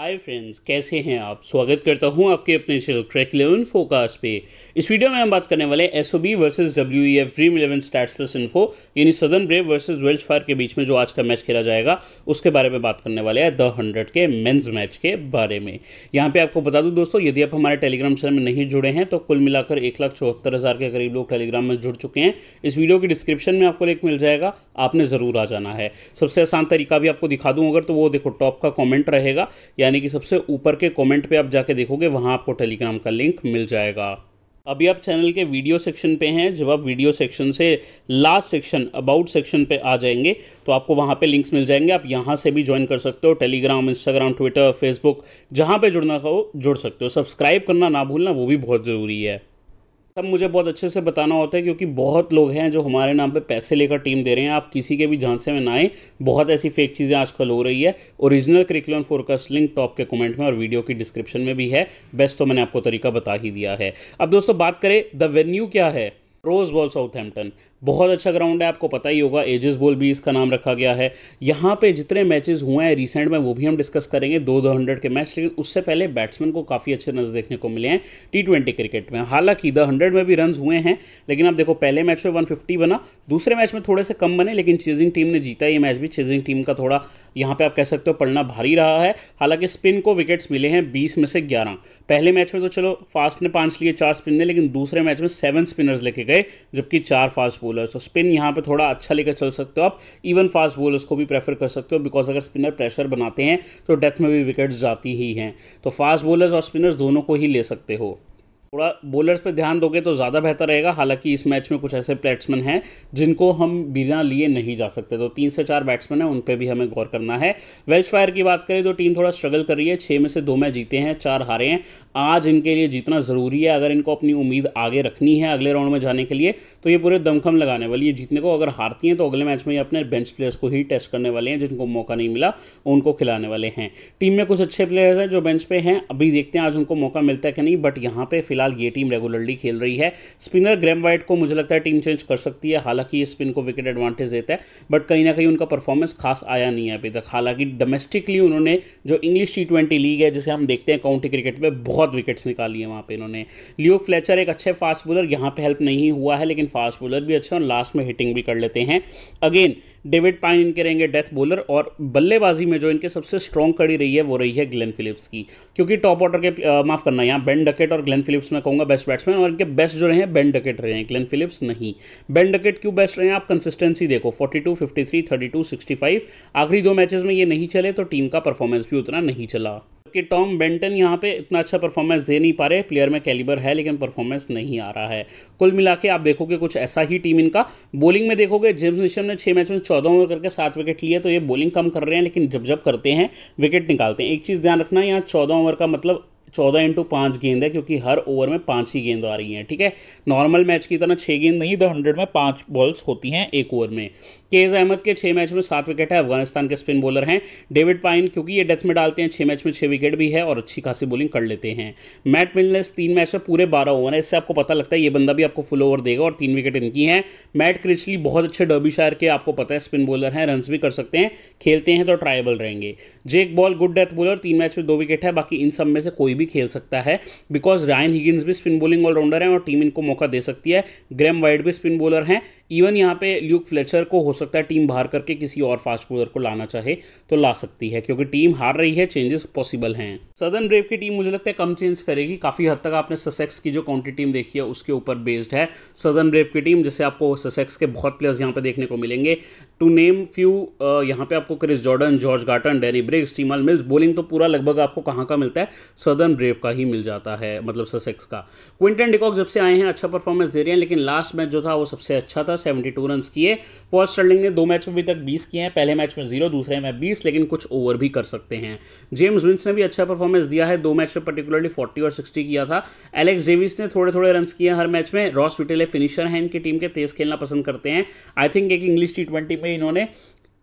hi friends कैसे हैं आप स्वागत करता हूं आपके अपने चैनल क्रैक इलेवन फोकास पे इस वीडियो में हम बात करने वाले S O B versus W E F Dream Eleven start plus info यानी Southern brave versus Wales fire के बीच में जो आज का मैच खेला जाएगा उसके बारे में बात करने वाले हैं द हंड्रेड के मेन्स मैच के बारे में यहाँ पे आपको बता दूँ दोस्तों यदि आप हमारे टेलीग्राम चैनल में नहीं जुड़े हैं तो कुल मिलाकर एक लाख चौहत्तर हज़ार के करीब लोग टेलीग्राम में जुड़ चुके हैं इस वीडियो के डिस्क्रिप्शन में आपको लिंक मिल जाएगा आपने ज़रूर आ जाना है सबसे आसान तरीका भी आपको दिखा दूँ अगर तो वो देखो टॉप का कॉमेंट रहेगा या यानी कि सबसे ऊपर के कमेंट पे आप जाके देखोगे वहाँ आपको टेलीग्राम का लिंक मिल जाएगा अभी आप चैनल के वीडियो सेक्शन पे हैं जब आप वीडियो सेक्शन से लास्ट सेक्शन अबाउट सेक्शन पे आ जाएंगे तो आपको वहाँ पे लिंक्स मिल जाएंगे आप यहाँ से भी ज्वाइन कर सकते हो टेलीग्राम इंस्टाग्राम ट्विटर फेसबुक जहाँ पे जुड़ना हो जुड़ सकते हो सब्सक्राइब करना ना भूलना वो भी बहुत ज़रूरी है तब मुझे बहुत अच्छे से बताना होता है क्योंकि बहुत लोग हैं जो हमारे नाम पे पैसे लेकर टीम दे रहे हैं आप किसी के भी झांसे में ना आए बहुत ऐसी फेक चीज़ें आजकल हो रही है original curriculum forecast link top के कमेंट में और वीडियो की डिस्क्रिप्शन में भी है बेस्ट तो मैंने आपको तरीका बता ही दिया है अब दोस्तों बात करें द वेन्यू क्या है रोज बॉल साउथहैम्पटन बहुत अच्छा ग्राउंड है आपको पता ही होगा एजेस बॉल भी इसका नाम रखा गया है यहाँ पे जितने मैचेस हुए हैं रिसेंट में वो भी हम डिस्कस करेंगे दो दो हंड्रेड के मैच लेकिन उससे पहले बैट्समैन को काफ़ी अच्छे रन देखने को मिले हैं टी ट्वेंटी क्रिकेट में हालांकि द हंड्रेड में भी रन हुए हैं लेकिन आप देखो पहले मैच में वन फिफ्टी बना दूसरे मैच में थोड़े से कम बने लेकिन चेजिंग टीम ने जीता ये मैच भी चेजिंग टीम का थोड़ा यहाँ पर आप कह सकते हो पढ़ना भारी रहा है हालांकि स्पिन को विकेट्स मिले हैं बीस में से ग्यारह पहले मैच में तो चलो फास्ट ने पाँच लिए चार स्पिन ने लेकिन दूसरे मैच में सेवन स्पिनर्स लेके गए जबकि चार फास्ट बॉलर्स तो स्पिन यहाँ पर थोड़ा अच्छा लेकर चल सकते हो आप इवन फास्ट बॉलर्स को भी प्रेफर कर सकते हो बिकॉज अगर स्पिनर प्रेशर बनाते हैं तो डेथ में भी विकेट जाती ही हैं तो फास्ट बॉलर्स और स्पिनर्स दोनों को ही ले सकते हो थोड़ा बॉलर्स पे ध्यान दोगे तो ज़्यादा बेहतर रहेगा हालांकि इस मैच में कुछ ऐसे बैट्समैन हैं जिनको हम बिना लिए नहीं जा सकते तो तीन से चार बैट्समैन हैं उन पर भी हमें गौर करना है वेल्श फायर की बात करें तो टीम थोड़ा स्ट्रगल कर रही है छः में से दो मैच जीते हैं चार हारे हैं आज इनके लिए जीतना ज़रूरी है अगर इनको अपनी उम्मीद आगे रखनी है अगले राउंड में जाने के लिए तो ये पूरे दमखम लगाने वाली है जीतने को अगर हारती हैं तो अगले मैच में ये अपने बेंच प्लेयर्स को ही टेस्ट करने वाले हैं जिनको मौका नहीं मिला उनको खिलाने वाले हैं टीम में कुछ अच्छे प्लेयर्स हैं जो बेंच पे हैं अभी देखते हैं आज उनको मौका मिलता है कि नहीं बट यहाँ पे फिलहाल ये टीम रेगुलरली खेल रही है स्पिनर ग्रैम वाइट को मुझे लगता है टीम चेंज कर सकती है हालांकि ये स्पिन को विकेट एडवांटेज देता है बट कहीं ना कहीं उनका परफॉर्मेंस खास आया नहीं है अभी तक हालांकि डोमेस्टिकली उन्होंने जो इंग्लिश टी लीग है जिसे हम देखते हैं काउंटी क्रिकेट में बहुत विकेट्स निकाली है वहाँ पर इन्होंने लियो फ्लैचर एक अच्छे फास्ट बॉलर यहाँ पर हेल्प नहीं हुआ है लेकिन फास्ट बॉलर भी अच्छे और लास्ट में हिटिंग भी कर लेते हैं अगेन डेविड पाइन इनके रहेंगे डेथ बॉलर और बल्लेबाजी में जो इनके सबसे स्ट्रॉन्ग कड़ी रही है वो रही है ग्लेन फिलिप्स की क्योंकि टॉप ऑर्डर के माफ़ करना यहाँ बेन डकेट और ग्लेन फिलिप्स मैं कहूँगा बेस्ट बैट्समैन और इनके बेस्ट जो रहे हैं बेन डकेट रहे हैं क्लेन फिलिप्स नहीं बेन डकेट क्यों बेस्ट रहे हैं आप कंसिस्टेंसी देखो 42, 53, 32, 65 आखिरी दो मैचेस में ये नहीं चले तो टीम का परफॉर्मेंस भी उतना नहीं चला कि टॉम बेंटन यहाँ पे इतना अच्छा परफॉर्मेंस दे नहीं पा रहे प्लेयर में कैलिबर है लेकिन परफॉर्मेंस नहीं आ रहा है कुल मिला के आप देखोगे कुछ ऐसा ही टीम इनका बॉलिंग में देखोगे जेम्स निशम ने छः मैच में चौदह ओवर करके सात विकेट लिए तो ये बॉलिंग कम कर रहे हैं लेकिन जब जब करते हैं विकेट निकालते हैं एक चीज़ ध्यान रखना यहाँ चौदह ओवर का मतलब चौदह इंटू पाँच गेंद है क्योंकि हर ओवर में पाँच ही गेंद आ रही हैं ठीक है नॉर्मल मैच की तरह छः गेंद नहीं द हंड्रेड में पाँच बॉल्स होती हैं एक ओवर में केज अहमद के छः मैच में सात विकेट है अफगानिस्तान के स्पिन बॉलर हैं डेविड पाइन क्योंकि ये डेथ में डालते हैं छः मैच में छः विकेट भी है और अच्छी खासी बॉलिंग कर लेते हैं मैट मिलनेस तीन मैच में पूरे बारह ओवर है इससे आपको पता लगता है ये बंदा भी आपको फुल ओवर देगा और तीन विकेट इनकी हैं मैट क्रिचली बहुत अच्छे डर्बी शायर के आपको पता है स्पिन बॉलर हैं रन भी कर सकते हैं खेलते हैं तो ट्राइबल रहेंगे Jake Ball good death bowler तीन मैच में दो विकेट है बाकी इन सब में से कोई भी खेल सकता है बिकॉज रायन हिगिन्स भी स्पिन बोलिंग ऑलराउंडर हैं और टीम इनको मौका दे सकती है ग्रैम वाइड भी स्पिन बॉलर हैं इवन यहाँ पे ल्यूक फ्लेचर को हो सकता है टीम बाहर करके किसी और फास्ट बोलर को लाना चाहे तो ला सकती है क्योंकि टीम हार रही है चेंजेस पॉसिबल हैं सदन ब्रेव की टीम मुझे लगता है कम चेंज करेगी काफ़ी हद तक आपने ससेक्स की जो काउंटी टीम देखी है उसके ऊपर बेस्ड है सदन ब्रेव की टीम जैसे आपको ससेक्स के बहुत प्लेयर्स यहाँ पर देखने को मिलेंगे टू नेम फ्यू यहाँ पे आपको Chris Jordan George Garton Danny Briggs Tymal Mills bowling तो पूरा लगभग आपको कहाँ का मिलता है सदर्न ब्रेव का ही मिल जाता है मतलब ससेक्स का क्विंटन डिकॉक जब से आए हैं अच्छा परफॉर्मेंस दे रहे हैं लेकिन लास्ट मैच जो था वो सबसे अच्छा था सेवेंटी टू रन किए पॉल स्टर्लिंग ने दो मैच में अभी तक बीस किए हैं पहले मैच में जीरो दूसरे में बीस लेकिन कुछ ओवर भी कर सकते हैं जेम्स विंस ने भी अच्छा परफॉर्मेंस दिया है दो मैच में पर्टिकुलरली फोर्टी और सिक्सटी किया था एलेक्स जेविस ने थोड़े थोड़े रन किए हर मैच में रॉस विटेले फिनिशर हैं इनकी टीम के तेज खेलना पसंद करते हैं आई थिंक एक इंग्लिश टी में इन्होंने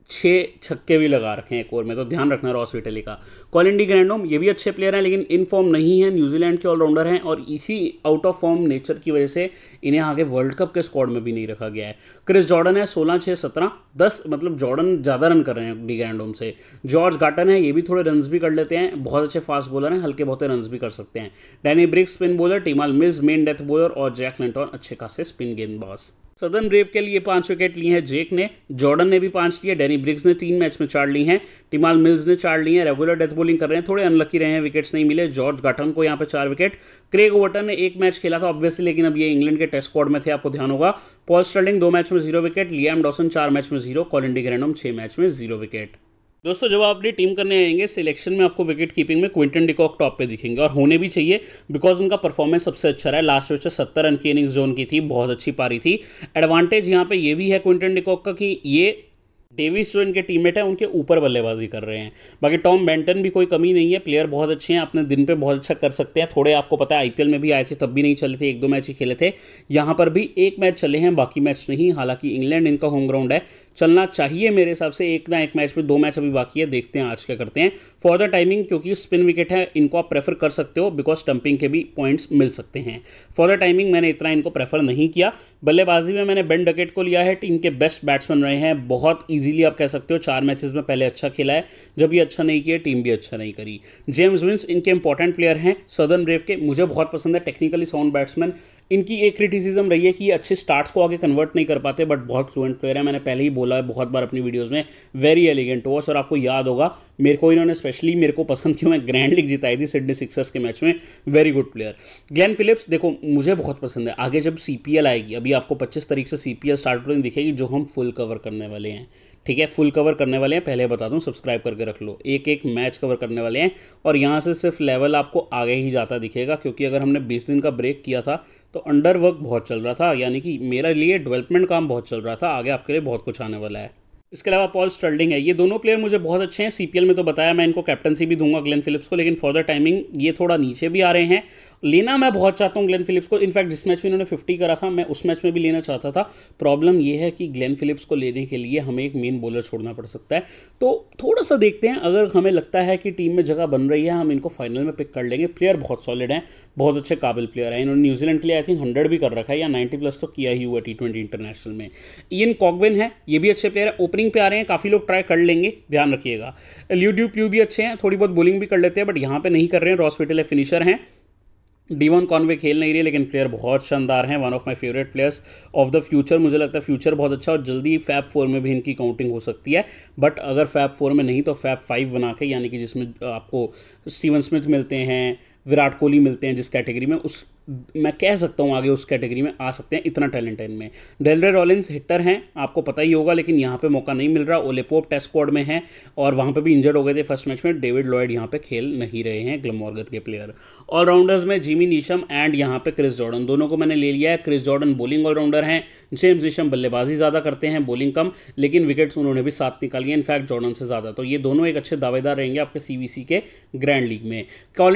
छः छक्के भी लगा रखे हैं एक ओवर में तो ध्यान रखना रॉस विटेली का कॉलिन डी ग्रैंडोम ये भी अच्छे प्लेयर हैं लेकिन इन फॉर्म नहीं है न्यूजीलैंड के ऑलराउंडर हैं और इसी आउट ऑफ फॉर्म नेचर की वजह से इन्हें आगे वर्ल्ड कप के स्क्वाड में भी नहीं रखा गया है क्रिस जॉर्डन है सोलह छः सत्रह दस मतलब जॉर्डन ज़्यादा रन कर रहे हैं डी ग्रैंडोम से जॉर्ज गार्टन है ये भी थोड़े रन भी कर लेते हैं बहुत अच्छे फास्ट बॉलर हैं हल्के बहुत रन भी कर सकते हैं Danny Briggs spin bowler Tymal Mills main death bowler और जैक लेंटॉन अच्छे खासे स्पिन गेंदबाज सदन ब्रेव के लिए पांच विकेट लिए हैं जेक ने जॉर्डन ने भी पांच लिए डेनी ब्रिग्स ने तीन मैच में चार ली हैं टिमाल मिल्स ने चार ली हैं रेगुलर डेथ बॉलिंग कर रहे हैं थोड़े अनलकी रहे हैं विकेट्स नहीं मिले जॉर्ज गाटन को यहाँ पर चार विकेट क्रेग ओवर्टन ने एक मैच खेला था ऑब्वियसली लेकिन अब ये इंग्लैंड के टेस्ट स्कॉड में थे आपको ध्यान होगा पॉल स्टर्लिंग दो मैच में जीरो विकेट लियाम डॉसन चार मैच में जीरो कॉलिंडी ग्रैंडम छह मैच में जीरो विकेट दोस्तों जब आप अपनी टीम करने आएंगे सिलेक्शन में आपको विकेट कीपिंग में क्विंटन डिकॉक टॉप पे दिखेंगे और होने भी चाहिए बिकॉज उनका परफॉर्मेंस सबसे अच्छा रहा है लास्ट मैच सत्तर रन की इनिंग जोन की थी बहुत अच्छी पारी थी एडवांटेज यहाँ पे ये भी है क्विंटन डिकॉक का कि ये डेविस जो इनके टीममेट हैं उनके ऊपर बल्लेबाजी कर रहे हैं बाकी टॉम बेंटन भी कोई कमी नहीं है प्लेयर बहुत अच्छे हैं अपने दिन पे बहुत अच्छा कर सकते हैं थोड़े आपको पता है आईपीएल में भी आए थे तब भी नहीं चले थे एक दो मैच ही खेले थे यहाँ पर भी एक मैच चले हैं बाकी मैच नहीं हालांकि इंग्लैंड इनका होम ग्राउंड है चलना चाहिए मेरे हिसाब से एक ना एक मैच में दो मैच अभी बाकी है देखते हैं आज क्या करते हैं फॉर द टाइमिंग क्योंकि स्पिन विकेट है इनको आप प्रेफर कर सकते हो बिकॉज स्टंपिंग के भी पॉइंट्स मिल सकते हैं फॉर द टाइमिंग मैंने इतना इनको प्रेफर नहीं किया बल्लेबाजी में मैंने बेन डकेट को लिया है टीम के बेस्ट बैट्समैन रहे हैं बहुत ईजिली आप कह सकते हो चार मैचेज में पहले अच्छा खेला है जब ये अच्छा नहीं किया टीम भी अच्छा नहीं करी जेम्स विंस इनके इंपॉर्टेंट प्लेयर हैं सदर्न ब्रेव के मुझे बहुत पसंद है टेक्निकली साउंड बैट्समैन इनकी एक क्रिटिसिज्म रही है कि ये अच्छे स्टार्ट्स को आगे कन्वर्ट नहीं कर पाते बट बहुत फ्लुएंट प्लेयर है मैंने पहले ही बोला है बहुत बार अपनी वीडियोस में वेरी एलिगेंट वॉश और आपको याद होगा मेरे को इन्होंने स्पेशली मेरे को पसंद क्यों मैं ग्रैंड लीग जिताई थी सिडनी सिक्सर्स के मैच में very good player Glenn Phillips देखो मुझे बहुत पसंद है आगे जब सी आएगी अभी आपको पच्चीस तारीख से सी पी स्टार्ट दिखेगी जो हम फुल कवर करने वाले हैं ठीक है फुल कवर करने वाले हैं पहले बता दूं सब्सक्राइब करके रख लो एक एक मैच कवर करने वाले हैं और यहाँ से सिर्फ लेवल आपको आगे ही जाता दिखेगा क्योंकि अगर हमने 20 दिन का ब्रेक किया था तो अंडर वर्क बहुत चल रहा था यानी कि मेरा लिए डेवलपमेंट काम बहुत चल रहा था आगे आपके लिए बहुत कुछ आने वाला है इसके अलावा पॉल स्टर्लिंग है ये दोनों प्लेयर मुझे बहुत अच्छे हैं सीपीएल में तो बताया मैं इनको कैप्टनसी भी दूंगा ग्लेन फिलिप्स को लेकिन फॉर द टाइमिंग ये थोड़ा नीचे भी आ रहे हैं लेना मैं बहुत चाहता हूँ ग्लेन फिलिप्स को इनफैक्ट जिस मैच में इन्होंने फिफ्टी करा था मैं उस मैच में भी लेना चाहता था प्रॉब्लम ये है कि ग्लेन फिलिप्स को लेने के लिए हमें एक मेन बॉलर छोड़ना पड़ सकता है तो थोड़ा सा देखते हैं अगर हमें लगता है कि टीम में जगह बन रही है हम इनको फाइनल में पिक कर लेंगे प्लेयर बहुत सॉलिड हैं बहुत अच्छे काबिल प्लेयर हैं इन्होंने न्यूजीलैंड के लिए आई थिंक हंड्रेड भी कर रखा है या नाइन्टी प्लस तो किया ही हुआ टी ट्वेंटी इंटरनेशनल में इन कॉकबेन है ये भी अच्छे प्लेयर है ओपनिंग पे आ रहे हैं काफ़ी लोग ट्राई कर लेंगे ध्यान रखिएगा ल्यूड्यू प्यू भी अच्छे हैं थोड़ी बहुत बोलिंग भी कर लेते हैं बट यहाँ पे नहीं कर रहे हैं रॉस विटल है फिनिशर हैं डीवन कॉन्वे खेल नहीं रही लेकिन प्लेयर बहुत शानदार हैं one of my favourite players of the future मुझे लगता है फ्यूचर बहुत अच्छा और जल्दी फैप फोर में भी इनकी काउंटिंग हो सकती है बट अगर फैप फोर में नहीं तो फैप फाइव बना के यानी कि जिसमें आपको स्टीवन स्मिथ मिलते हैं विराट कोहली मिलते हैं जिस कैटेगरी में उस मैं कह सकता हूँ आगे उस कैटेगरी में आ सकते हैं इतना टैलेंट है इनमें डेलरे रॉलिंस हिटर हैं आपको पता ही होगा लेकिन यहाँ पे मौका नहीं मिल रहा ओलेपोप टेस्ट स्क्वाड में है और वहाँ पे भी इंजर्ड हो गए थे फर्स्ट मैच में डेविड लॉयड यहाँ पे खेल नहीं रहे हैं ग्लमोर्गर के प्लेयर ऑलराउंडर्स में जिमी नीशम एंड यहाँ पे क्रिस जॉर्डन दोनों को मैंने ले लिया है क्रिस जॉर्डन बॉलिंग ऑलराउंडर हैं जेम्स नीशम बल्लेबाजी ज़्यादा करते हैं बॉलिंग कम लेकिन विकेट्स उन्होंने भी साथ निकाली है इनफैक्ट जॉर्डन से ज़्यादा तो ये दोनों एक अच्छे दावेदार रहेंगे आपके सी के ग्रैंड लीग में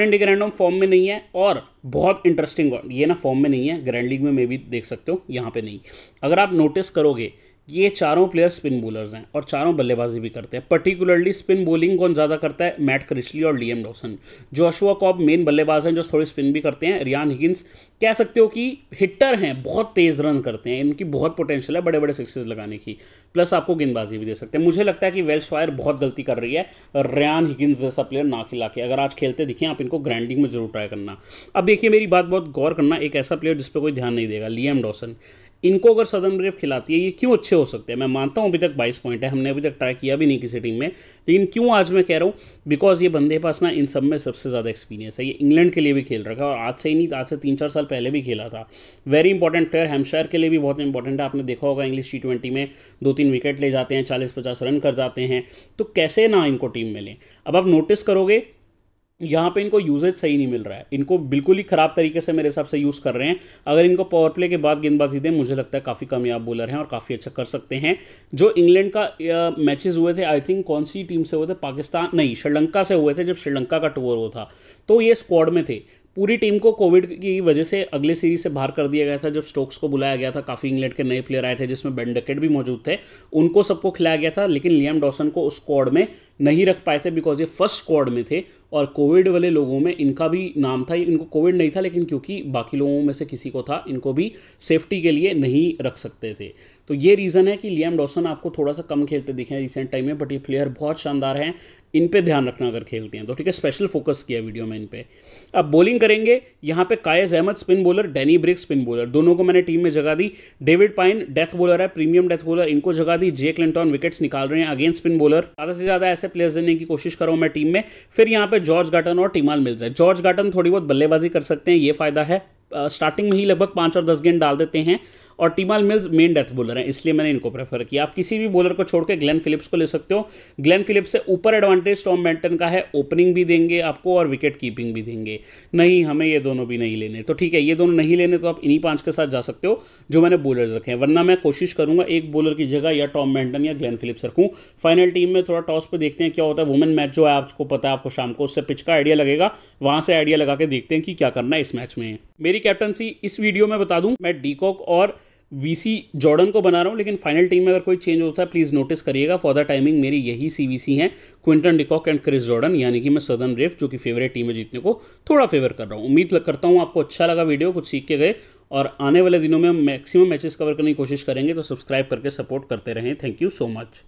इंडिया ग्रैंड फॉर्म में नहीं है और बहुत इंटरेस्टिंग इंटरेस्टिंग ये ना फॉर्म में नहीं है ग्रैंड लीग में मे भी देख सकते हो यहाँ पे नहीं अगर आप नोटिस करोगे ये चारों प्लेयर स्पिन बोलर्स हैं और चारों बल्लेबाजी भी करते हैं पर्टिकुलरली स्पिन बोलिंग कौन ज़्यादा करता है मैट क्रिशली और Liam Dawson Joshua Cobb main बल्लेबाज हैं जो थोड़ी स्पिन भी करते हैं रियान हिगिंस कह सकते हो कि हिटर हैं बहुत तेज़ रन करते हैं इनकी बहुत पोटेंशियल है बड़े बड़े सिक्सेज लगाने की प्लस आपको गेंदबाजी भी दे सकते हैं मुझे लगता है कि वेल्स फायर बहुत गलती कर रही है रियान हिगिंस जैसा प्लेयर ना खिला के अगर आज खेलते दिखें आप इनको ग्राइंडिंग में जरूर ट्राई करना अब देखिए मेरी बात बहुत गौर करना एक ऐसा प्लेयर जिस पर कोई ध्यान नहीं देगा लियम डॉसन इनको अगर सदन ब्रेव खिलाती है ये क्यों अच्छे हो सकते हैं मैं मानता हूँ अभी तक 22 पॉइंट है हमने अभी तक ट्राई किया भी नहीं किसी टीम में लेकिन क्यों आज मैं कह रहा हूँ बिकॉज ये बंदे पास ना इन सब में सबसे ज़्यादा एक्सपीरियंस है ये इंग्लैंड के लिए भी खेल रखा है और आज से ही नहीं आज से तीन चार साल पहले भी खेला था वेरी इंपॉर्टेंट प्लेयर हेमशायर के लिए भी बहुत इंपॉर्टेंट है आपने देखा होगा इंग्लिश टी में दो तीन विकेट ले जाते हैं चालीस पचास रन कर जाते हैं तो कैसे ना इनको टीम में लें अब आप नोटिस करोगे यहाँ पे इनको यूजेज सही नहीं मिल रहा है इनको बिल्कुल ही खराब तरीके से मेरे हिसाब से यूज़ कर रहे हैं अगर इनको पावर प्ले के बाद गेंदबाजी दें मुझे लगता है काफ़ी कामयाब बॉलर हैं और काफ़ी अच्छा कर सकते हैं जो इंग्लैंड का मैचेस हुए थे आई थिंक कौन सी टीम से हुए थे पाकिस्तान नहीं श्रीलंका से हुए थे जब श्रीलंका का टूर हुआ था तो ये स्क्वाड में थे पूरी टीम को कोविड की वजह से अगले सीरीज से बाहर कर दिया गया था जब स्टोक्स को बुलाया गया था काफ़ी इंग्लैंड के नए प्लेयर आए थे जिसमें बेंडकेट भी मौजूद थे उनको सबको खिलाया गया था लेकिन लियाम डॉसन को उस स्क्वाड में नहीं रख पाए थे बिकॉज ये फर्स्ट स्क्वाड में थे और कोविड वाले लोगों में इनका भी नाम था इनको कोविड नहीं था लेकिन क्योंकि बाकी लोगों में से किसी को था इनको भी सेफ्टी के लिए नहीं रख सकते थे तो ये रीज़न है कि लियाम डॉसन आपको थोड़ा सा कम खेलते दिखे हैं रिसेंट टाइम में बट ये प्लेयर बहुत शानदार हैं इन पर ध्यान रखना अगर खेलते हैं तो ठीक है स्पेशल फोकस किया वीडियो में इन पर अब बॉलिंग करेंगे यहाँ पे Qais Ahmad spin bowler Danny Briggs spin bowler दोनों को मैंने टीम में जगह दी डेविड पाइन डेथ बॉलर है प्रीमियम डेथ बॉलर इनको जगह दी जे क्लिंटन विकेट्स निकाल रहे हैं अगेंस्ट स्पिन बॉलर ज़्यादा से ज़्यादा ऐसे प्लेयर्स देने की कोशिश करो मैं टीम में फिर यहाँ पर जॉर्ज गार्टन और टीमाल मिल्स है जॉर्ज गार्टन थोड़ी बहुत बल्लेबाजी कर सकते हैं ये फायदा है स्टार्टिंग में ही लगभग पाँच और दस गेंद डाल देते हैं और Tymal Mills main death bowler हैं इसलिए मैंने इनको प्रेफर किया आप किसी भी बॉलर को छोड़ के फिलिप्स को ले सकते हो ग्लैन फिलिप्स से ऊपर एडवांटेज टॉम बैंटन का है ओपनिंग भी देंगे आपको और विकेट कीपिंग भी देंगे नहीं हमें ये दोनों भी नहीं लेने तो ठीक है ये दोनों नहीं लेने तो आप इन्हीं पांच के साथ जा सकते हो जो मैंने बॉलर्स रखे हैं वरना मैं कोशिश करूंगा एक बॉलर की जगह या टॉम बैंटन या ग्लेन फिलिप्स रखूँ फाइनल टीम में थोड़ा टॉस पर देखते हैं क्या होता है वुमेन मैच जो है आपको पता है आपको शाम को उससे पिच का आइडिया लगेगा वहाँ से आइडिया लगा के देखते हैं कि क्या करना है इस मैच में मेरी कैप्टनसी इस वीडियो में बता दूं मैं डीकॉक और वीसी जॉर्डन को बना रहा हूँ लेकिन फाइनल टीम में अगर कोई चेंज होता है प्लीज़ नोटिस करिएगा फॉर द टाइमिंग मेरी यही सी सी है Quinton de Kock and Chris Jordan यानी कि मैं सदन रेफ जो कि फेवरेट टीम है जीतने को थोड़ा फेवर कर रहा हूँ उम्मीद करता हूँ आपको अच्छा लगा वीडियो कुछ सीख के गए और आने वाले दिनों में हम मैक्सिमम मैचेस कवर करने की कोशिश करेंगे तो सब्सक्राइब करके सपोर्ट करते रहें थैंक यू सो मच